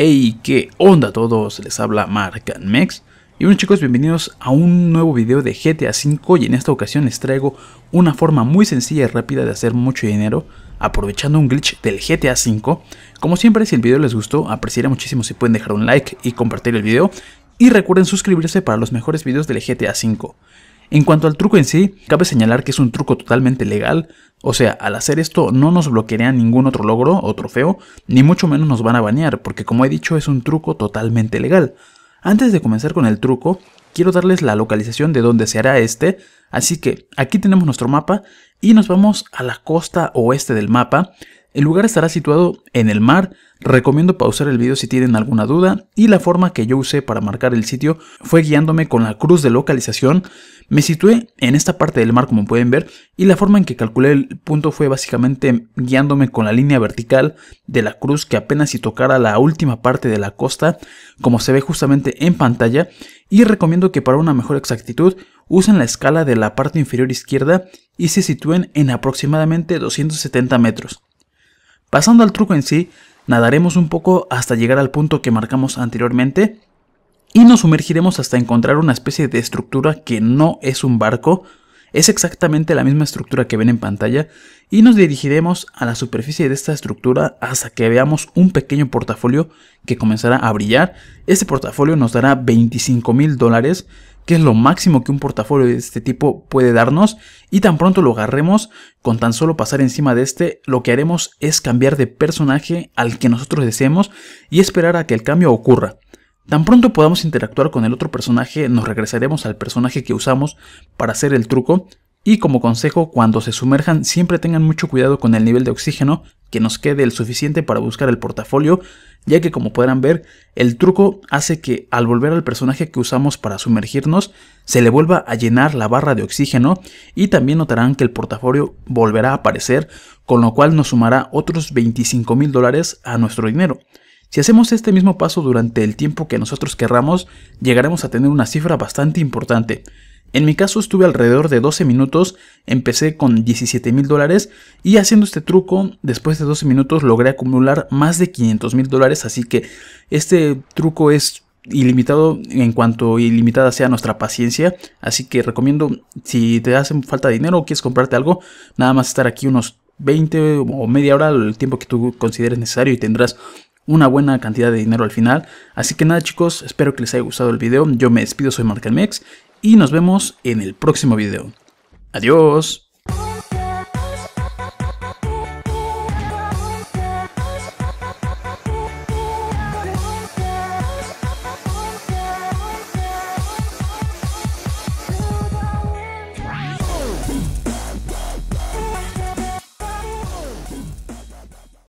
Hey, qué onda a todos, les habla Mark Y bueno chicos, bienvenidos a un nuevo video de GTA V y en esta ocasión les traigo una forma muy sencilla y rápida de hacer mucho dinero aprovechando un glitch del GTA V. Como siempre, si el video les gustó, apreciaría muchísimo si pueden dejar un like y compartir el video. Y recuerden suscribirse para los mejores videos del GTA V. En cuanto al truco en sí, cabe señalar que es un truco totalmente legal, o sea, al hacer esto no nos bloquearía ningún otro logro o trofeo, ni mucho menos nos van a banear, porque como he dicho es un truco totalmente legal. Antes de comenzar con el truco, quiero darles la localización de donde se hará este, así que aquí tenemos nuestro mapa y nos vamos a la costa oeste del mapa. El lugar estará situado en el mar, recomiendo pausar el video si tienen alguna duda y la forma que yo usé para marcar el sitio fue guiándome con la cruz de localización me situé en esta parte del mar como pueden ver y la forma en que calculé el punto fue básicamente guiándome con la línea vertical de la cruz que apenas si tocara la última parte de la costa como se ve justamente en pantalla y recomiendo que para una mejor exactitud usen la escala de la parte inferior izquierda y se sitúen en aproximadamente 270 metros. Pasando al truco en sí, nadaremos un poco hasta llegar al punto que marcamos anteriormente y nos sumergiremos hasta encontrar una especie de estructura que no es un barco, es exactamente la misma estructura que ven en pantalla y nos dirigiremos a la superficie de esta estructura hasta que veamos un pequeño portafolio que comenzará a brillar. Este portafolio nos dará 25 mil dólares que es lo máximo que un portafolio de este tipo puede darnos y tan pronto lo agarremos con tan solo pasar encima de este lo que haremos es cambiar de personaje al que nosotros deseemos y esperar a que el cambio ocurra. Tan pronto podamos interactuar con el otro personaje, nos regresaremos al personaje que usamos para hacer el truco y como consejo, cuando se sumerjan siempre tengan mucho cuidado con el nivel de oxígeno, que nos quede el suficiente para buscar el portafolio, ya que como podrán ver, el truco hace que al volver al personaje que usamos para sumergirnos, se le vuelva a llenar la barra de oxígeno y también notarán que el portafolio volverá a aparecer, con lo cual nos sumará otros 25 mil dólares a nuestro dinero. Si hacemos este mismo paso durante el tiempo que nosotros querramos, llegaremos a tener una cifra bastante importante. En mi caso estuve alrededor de 12 minutos, empecé con 17 mil dólares y haciendo este truco, después de 12 minutos logré acumular más de 500 mil dólares, así que este truco es ilimitado en cuanto ilimitada sea nuestra paciencia. Así que recomiendo, si te hacen falta dinero o quieres comprarte algo, nada más estar aquí unos 20 o media hora, el tiempo que tú consideres necesario y tendrás una buena cantidad de dinero al final. Así que nada chicos, espero que les haya gustado el video. Yo me despido, soy Markelmex. y nos vemos en el próximo video. Adiós.